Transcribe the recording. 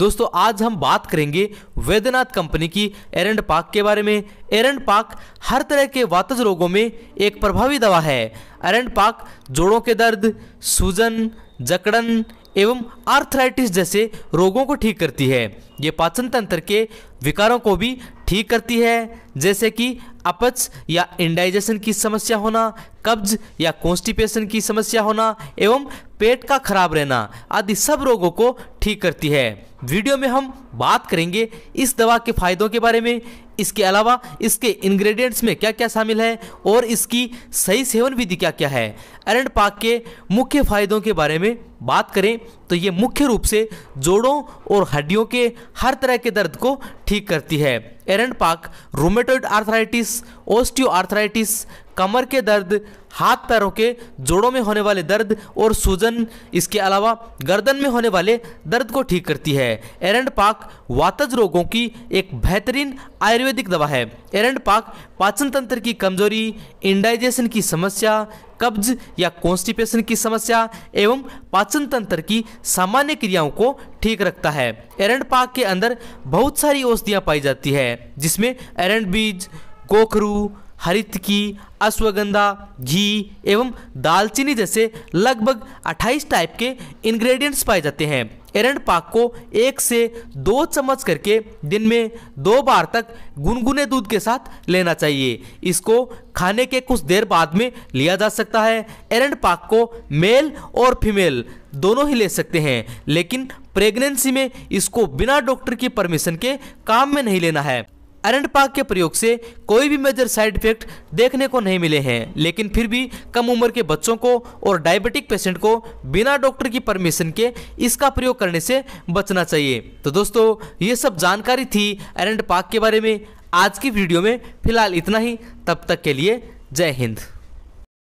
दोस्तों आज हम बात करेंगे वैद्यनाथ कंपनी की एरेंड पाक के बारे में एरेंड पाक हर तरह के वातज रोगों में एक प्रभावी दवा है एरेंड पाक जोड़ों के दर्द सूजन जकड़न एवं आर्थराइटिस जैसे रोगों को ठीक करती है ये पाचन तंत्र के विकारों को भी ठीक करती है जैसे कि अपच या इंडाइजेशन की समस्या होना कब्ज या कॉन्स्टिपेशन की समस्या होना एवं पेट का खराब रहना आदि सब रोगों को ठीक करती है वीडियो में हम बात करेंगे इस दवा के फायदों के बारे में इसके अलावा इसके इंग्रेडिएंट्स में क्या क्या शामिल है और इसकी सही सेवन विधि क्या क्या है अरण पाक के मुख्य फायदों के बारे में बात करें तो ये मुख्य रूप से जोड़ों और हड्डियों के हर तरह के दर्द को ठीक करती है एरंड पाक रोमे rheumatoid arthritis ओस्टियोआर्थराइटिस कमर के दर्द हाथ पैरों के जोड़ों में होने वाले दर्द और सूजन इसके अलावा गर्दन में होने वाले दर्द को ठीक करती है एरेंड पाक वातज रोगों की एक बेहतरीन आयुर्वेदिक दवा है एरेंड पाक पाचन तंत्र की कमजोरी इंडाइजेशन की समस्या कब्ज या कॉन्स्टिपेशन की समस्या एवं पाचन तंत्र की सामान्य क्रियाओं को ठीक रखता है एरेंड पाक के अंदर बहुत सारी औषधियाँ पाई जाती है जिसमें एरेंड बीज कोकरू की अश्वगंधा घी एवं दालचीनी जैसे लगभग 28 टाइप के इंग्रेडिएंट्स पाए जाते हैं एरंड पाक को एक से दो चम्मच करके दिन में दो बार तक गुनगुने दूध के साथ लेना चाहिए इसको खाने के कुछ देर बाद में लिया जा सकता है एरंड पाक को मेल और फीमेल दोनों ही ले सकते हैं लेकिन प्रेगनेंसी में इसको बिना डॉक्टर की परमिशन के काम में नहीं लेना है अरंड पाक के प्रयोग से कोई भी मेजर साइड इफेक्ट देखने को नहीं मिले हैं लेकिन फिर भी कम उम्र के बच्चों को और डायबिटिक पेशेंट को बिना डॉक्टर की परमिशन के इसका प्रयोग करने से बचना चाहिए तो दोस्तों ये सब जानकारी थी अरंड पाक के बारे में आज की वीडियो में फिलहाल इतना ही तब तक के लिए जय हिंद